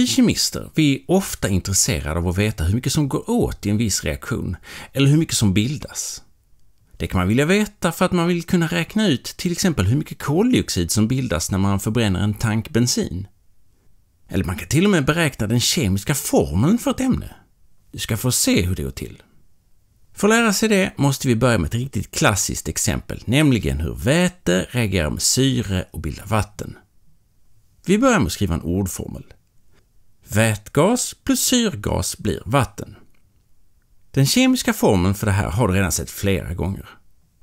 Vi kemister, vi är ofta intresserade av att veta hur mycket som går åt i en viss reaktion, eller hur mycket som bildas. Det kan man vilja veta för att man vill kunna räkna ut till exempel hur mycket koldioxid som bildas när man förbränner en tank bensin. Eller man kan till och med beräkna den kemiska formeln för ett ämne. Du ska få se hur det går till. För att lära sig det måste vi börja med ett riktigt klassiskt exempel, nämligen hur väte reagerar med syre och bildar vatten. Vi börjar med att skriva en ordformel. Vätgas plus syrgas blir vatten. Den kemiska formeln för det här har du redan sett flera gånger.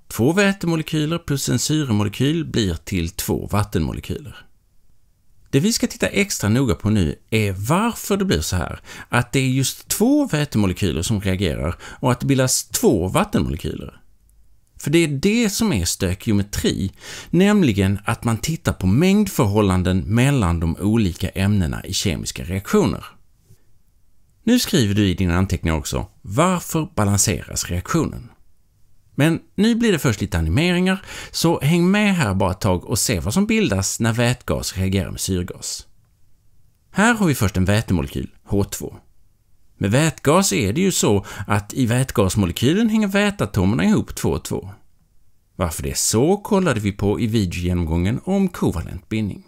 Två vätemolekyler plus en syremolekyl blir till två vattenmolekyler. Det vi ska titta extra noga på nu är varför det blir så här, att det är just två vätemolekyler som reagerar och att det bildas två vattenmolekyler. För det är det som är stökiometri, nämligen att man tittar på mängdförhållanden mellan de olika ämnena i kemiska reaktioner. Nu skriver du i dina anteckningar också, varför balanseras reaktionen? Men nu blir det först lite animeringar, så häng med här bara ett tag och se vad som bildas när vätgas reagerar med syrgas. Här har vi först en vätemolekyl, H2. Med vätgas är det ju så att i vätgasmolekylen hänger vätatomerna ihop två och två. Varför det är så kollade vi på i videogenomgången om kovalent bindning.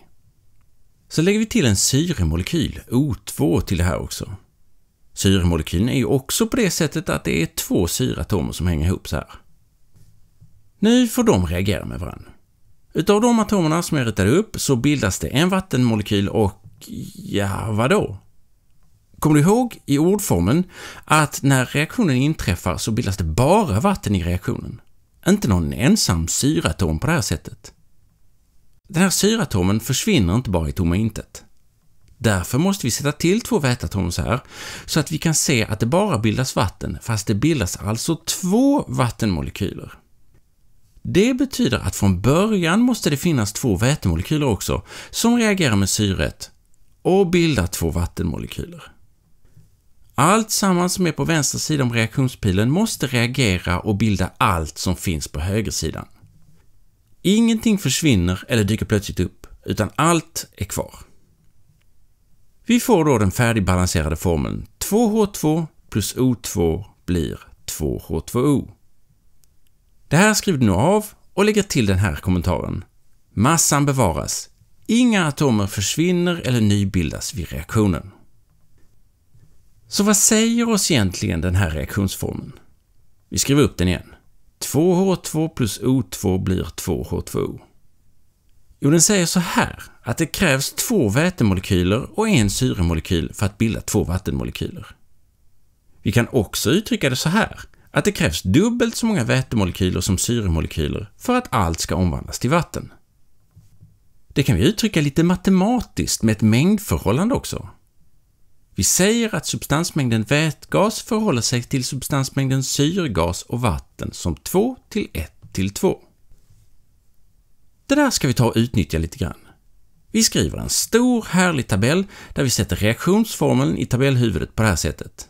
Så lägger vi till en syremolekyl, O2, till det här också. Syremolekylen är ju också på det sättet att det är två syratomer som hänger ihop så här. Nu får de reagera med varandra. Utav de atomerna som jag ritade upp så bildas det en vattenmolekyl och, ja, vadå? Kommer du ihåg i ordformen att när reaktionen inträffar så bildas det bara vatten i reaktionen? Inte någon ensam syratom på det här sättet. Den här syratomen försvinner inte bara i tomma intet. Därför måste vi sätta till två väteatomer väteatomsar så att vi kan se att det bara bildas vatten, fast det bildas alltså två vattenmolekyler. Det betyder att från början måste det finnas två vätemolekyler också, som reagerar med syret och bildar två vattenmolekyler. Allt sammans som är på vänster sida om reaktionspilen måste reagera och bilda allt som finns på högersidan. Ingenting försvinner eller dyker plötsligt upp, utan allt är kvar. Vi får då den färdigbalanserade formeln 2H2 plus O2 blir 2H2O. Det här skriver du nu av och lägger till den här kommentaren. Massan bevaras. Inga atomer försvinner eller nybildas vid reaktionen. Så vad säger oss egentligen den här reaktionsformen? Vi skriver upp den igen. 2H2 plus O2 blir 2H2O. Jo, den säger så här att det krävs två vätemolekyler och en syremolekyl för att bilda två vattenmolekyler. Vi kan också uttrycka det så här att det krävs dubbelt så många vätemolekyler som syremolekyler för att allt ska omvandlas till vatten. Det kan vi uttrycka lite matematiskt med ett mängdförhållande också. Vi säger att substansmängden vätgas förhåller sig till substansmängden syrgas och vatten som 2 till 1 till 2. Det där ska vi ta och utnyttja lite grann. Vi skriver en stor härlig tabell där vi sätter reaktionsformeln i tabellhuvudet på det här sättet.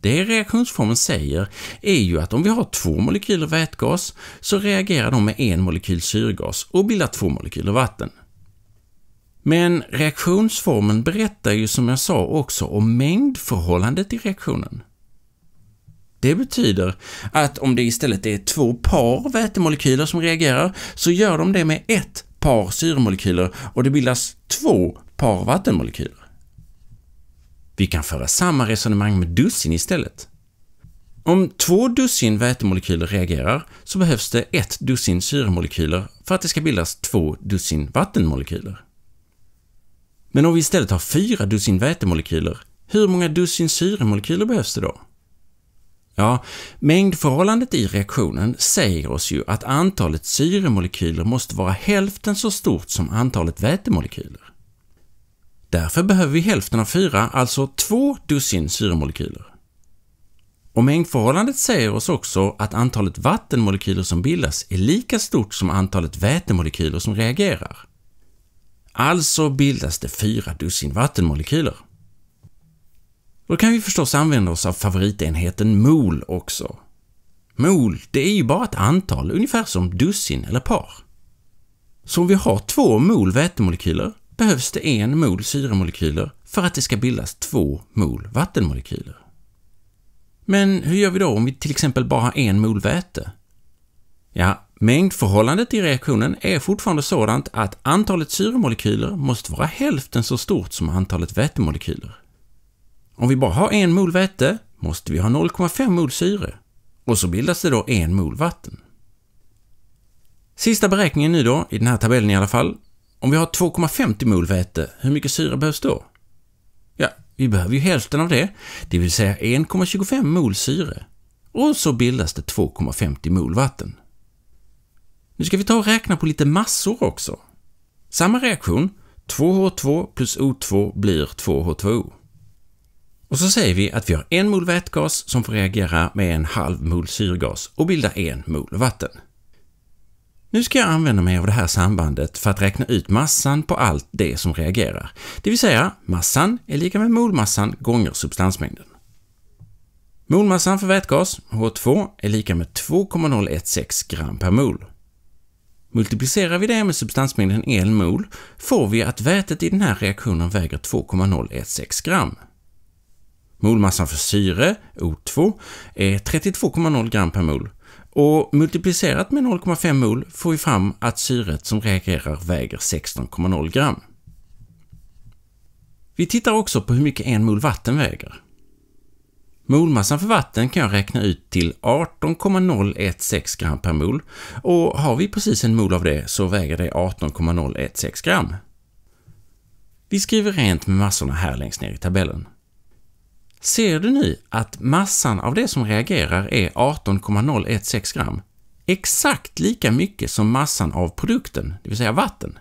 Det reaktionsformeln säger är ju att om vi har två molekyler vätgas så reagerar de med en molekyl syrgas och bildar två molekyler vatten. Men reaktionsformen berättar ju som jag sa också om mängdförhållandet i reaktionen. Det betyder att om det istället är två par vätemolekyler som reagerar, så gör de det med ett par syremolekyler och det bildas två par vattenmolekyler. Vi kan föra samma resonemang med dussin istället. Om två dussin vätemolekyler reagerar så behövs det ett dussin syremolekyler för att det ska bildas två dussin vattenmolekyler. Men om vi istället har fyra dussin vätemolekyler, hur många dussin syremolekyler behövs det då? Ja, mängdförhållandet i reaktionen säger oss ju att antalet syremolekyler måste vara hälften så stort som antalet vätemolekyler. Därför behöver vi hälften av fyra, alltså två dussin syremolekyler. Och mängdförhållandet säger oss också att antalet vattenmolekyler som bildas är lika stort som antalet vätemolekyler som reagerar. Alltså bildas det fyra dussin vattenmolekyler. Då kan vi förstås använda oss av favoritenheten mol också. Mol, det är ju bara ett antal, ungefär som dussin eller par. Så om vi har två mol vätemolekyler behövs det en mol syremolekyler för att det ska bildas två mol vattenmolekyler. Men hur gör vi då om vi till exempel bara har en mol väte? Ja, Mängdförhållandet i reaktionen är fortfarande sådant att antalet syremolekyler måste vara hälften så stort som antalet vätemolekyler. Om vi bara har en mol väte måste vi ha 0,5 mol syre och så bildas det då en mol vatten. Sista beräkningen nu då, i den här tabellen i alla fall. Om vi har 2,50 mol väte, hur mycket syre behövs då? Ja, vi behöver ju hälften av det, det vill säga 1,25 mol syre. Och så bildas det 2,50 mol vatten. Nu ska vi ta och räkna på lite massor också. Samma reaktion, 2H2 plus O2 blir 2H2O. Och så säger vi att vi har en mol vätgas som får reagera med en halv mol syrgas och bilda en mol vatten. Nu ska jag använda mig av det här sambandet för att räkna ut massan på allt det som reagerar, det vill säga massan är lika med molmassan gånger substansmängden. Molmassan för vätgas, H2, är lika med 2,016 gram per mol Multiplicerar vi det med substansmängden 1 mol får vi att vätet i den här reaktionen väger 2,016 gram. Molmassan för syre, O2, är 32,0 gram per mol och multiplicerat med 0,5 mol får vi fram att syret som reagerar väger 16,0 gram. Vi tittar också på hur mycket en mol vatten väger. Molmassan för vatten kan jag räkna ut till 18,016 gram per mol och har vi precis en mol av det så väger det 18,016 gram. Vi skriver rent med massorna här längst ner i tabellen. Ser du nu att massan av det som reagerar är 18,016 gram? Exakt lika mycket som massan av produkten, det vill säga vatten.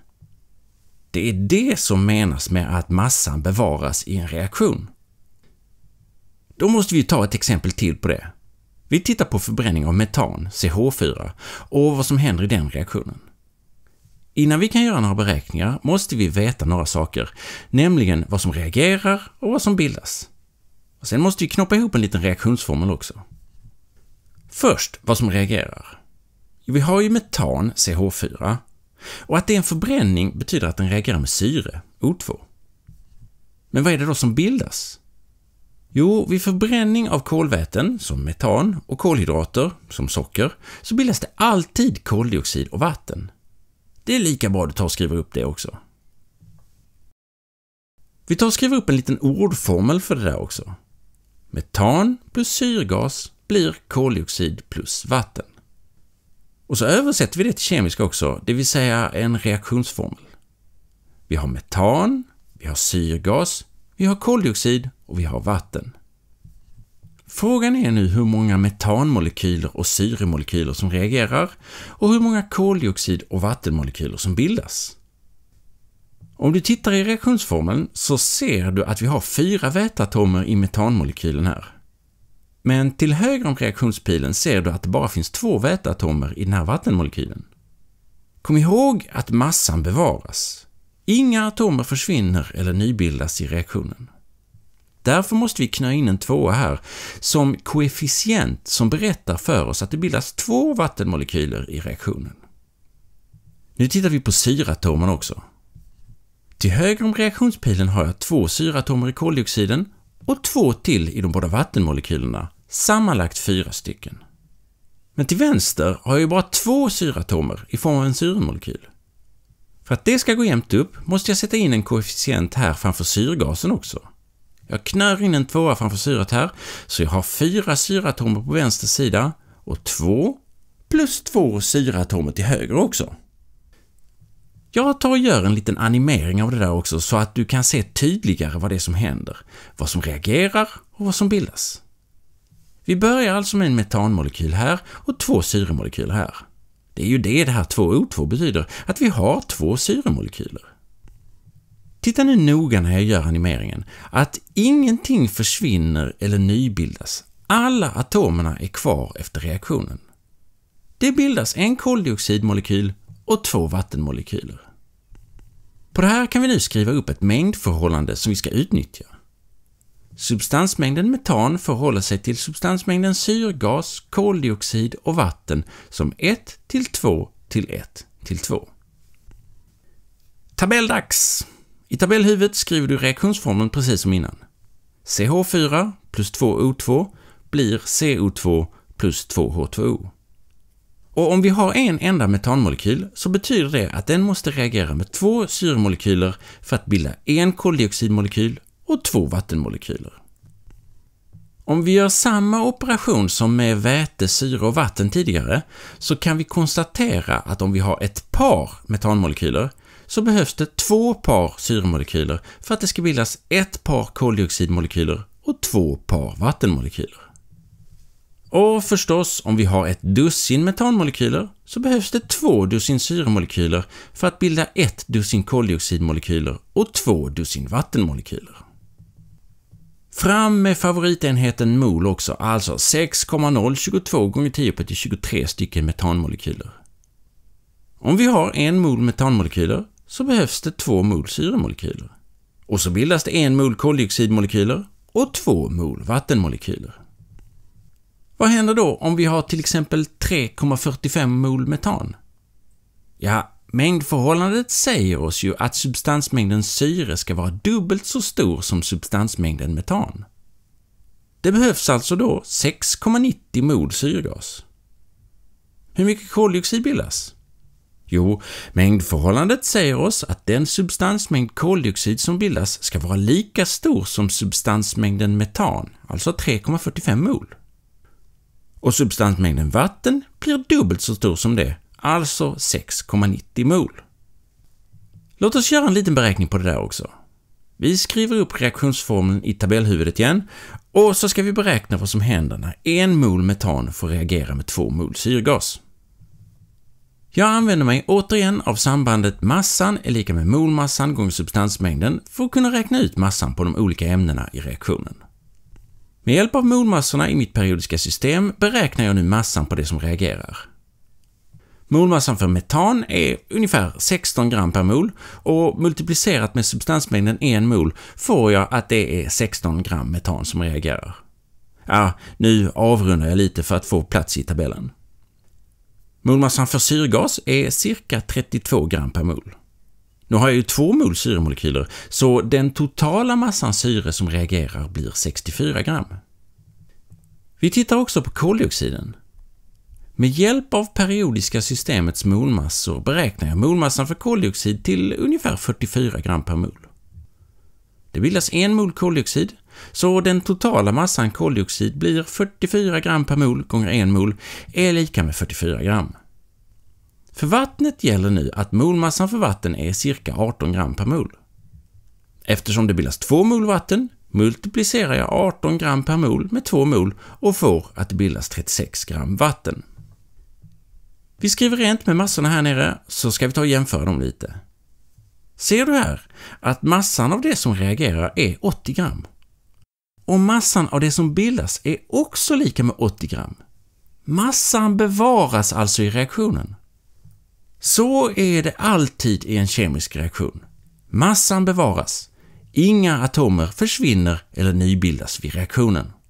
Det är det som menas med att massan bevaras i en reaktion. Då måste vi ta ett exempel till på det. Vi tittar på förbränning av metan, CH4, och vad som händer i den reaktionen. Innan vi kan göra några beräkningar måste vi veta några saker, nämligen vad som reagerar och vad som bildas. Och sen måste vi knoppa ihop en liten reaktionsformel också. Först vad som reagerar. Vi har ju metan, CH4, och att det är en förbränning betyder att den reagerar med syre, O2. Men vad är det då som bildas? Jo, vid förbränning av kolväten, som metan, och kolhydrater, som socker, så bildas det alltid koldioxid och vatten. Det är lika bra att du tar och skriver upp det också. Vi tar och skriver upp en liten ordformel för det där också. Metan plus syrgas blir koldioxid plus vatten. Och så översätter vi det till kemiska också, det vill säga en reaktionsformel. Vi har metan, vi har syrgas, vi har koldioxid och vi har vatten. Frågan är nu hur många metanmolekyler och syremolekyler som reagerar och hur många koldioxid och vattenmolekyler som bildas. Om du tittar i reaktionsformeln så ser du att vi har fyra väteatomer i metanmolekylen här. Men till höger om reaktionspilen ser du att det bara finns två väteatomer i den här vattenmolekylen. Kom ihåg att massan bevaras. Inga atomer försvinner eller nybildas i reaktionen. Därför måste vi knö in en tvåa här som koefficient som berättar för oss att det bildas två vattenmolekyler i reaktionen. Nu tittar vi på syratomerna också. Till höger om reaktionspilen har jag två syratomer i koldioxiden och två till i de båda vattenmolekylerna, sammanlagt fyra stycken. Men till vänster har jag ju bara två syratomer i form av en syremolekyl. För att det ska gå jämnt upp måste jag sätta in en koefficient här framför syrgasen också. Jag knör in en tvåa framför syret här, så jag har fyra syratomer på vänster sida och två plus två syratomer till höger också. Jag tar och gör en liten animering av det där också så att du kan se tydligare vad det är som händer, vad som reagerar och vad som bildas. Vi börjar alltså med en metanmolekyl här och två syremolekyler här. Det är ju det det här 2O2 betyder, att vi har två syremolekyler. Titta nu noga när jag gör animeringen, att ingenting försvinner eller nybildas. Alla atomerna är kvar efter reaktionen. Det bildas en koldioxidmolekyl och två vattenmolekyler. På det här kan vi nu skriva upp ett mängdförhållande som vi ska utnyttja. Substansmängden metan förhåller sig till substansmängden syrgas, koldioxid och vatten som 1 till 2 till 1 till 2. Tabelldags! I tabellhuvudet skriver du reaktionsformeln precis som innan. CH4 plus 2O2 blir CO2 plus 2H2O. Och om vi har en enda metanmolekyl så betyder det att den måste reagera med två syremolekyler för att bilda en koldioxidmolekyl och två vattenmolekyler. Om vi gör samma operation som med väte, syre och vatten tidigare, så kan vi konstatera att om vi har ett par metanmolekyler så behövs det två par syremolekyler för att det ska bildas ett par koldioxidmolekyler och två par vattenmolekyler. Och förstås, om vi har ett dussin metanmolekyler så behövs det två dussin syremolekyler för att bilda ett dussin koldioxidmolekyler och två dussin vattenmolekyler. Fram med favoritenheten mol också, alltså 6,022 gånger 10 23 stycken metanmolekyler. Om vi har en mol metanmolekyler så behövs det två mol syremolekyler. Och så bildas det en mol koldioxidmolekyler och två mol vattenmolekyler. Vad händer då om vi har till exempel 3,45 mol metan? Ja, mängdförhållandet säger oss ju att substansmängden syre ska vara dubbelt så stor som substansmängden metan. Det behövs alltså då 6,90 mol syrgas. Hur mycket koldioxid bildas? Jo, mängdförhållandet säger oss att den substansmängd koldioxid som bildas ska vara lika stor som substansmängden metan, alltså 3,45 mol. Och substansmängden vatten blir dubbelt så stor som det, alltså 6,90 mol. Låt oss göra en liten beräkning på det där också. Vi skriver upp reaktionsformeln i tabellhuvudet igen och så ska vi beräkna vad som händer när en mol metan får reagera med två mol syrgas. Jag använder mig återigen av sambandet massan är lika med molmassan gånger substansmängden för att kunna räkna ut massan på de olika ämnena i reaktionen. Med hjälp av molmassorna i mitt periodiska system beräknar jag nu massan på det som reagerar. Molmassan för metan är ungefär 16 gram per mol och multiplicerat med substansmängden 1 mol får jag att det är 16 gram metan som reagerar. Ja, nu avrundar jag lite för att få plats i tabellen. Molmassan för syrgas är cirka 32 gram per mol. Nu har jag ju två mol syremolekyler, så den totala massan syre som reagerar blir 64 gram. Vi tittar också på koldioxiden. Med hjälp av periodiska systemets molmassor beräknar jag molmassan för koldioxid till ungefär 44 gram per mol. Det bildas en mol koldioxid, så den totala massan koldioxid blir 44 gram per mol gånger en mol är lika med 44 gram. För vattnet gäller nu att molmassan för vatten är cirka 18 gram per mol. Eftersom det bildas två mol vatten multiplicerar jag 18 gram per mol med 2 mol och får att det bildas 36 gram vatten. Vi skriver rent med massorna här nere, så ska vi ta och jämföra dem lite. Ser du här att massan av det som reagerar är 80 gram? Och massan av det som bildas är också lika med 80 gram. Massan bevaras alltså i reaktionen. Så är det alltid i en kemisk reaktion. Massan bevaras. Inga atomer försvinner eller nybildas vid reaktionen.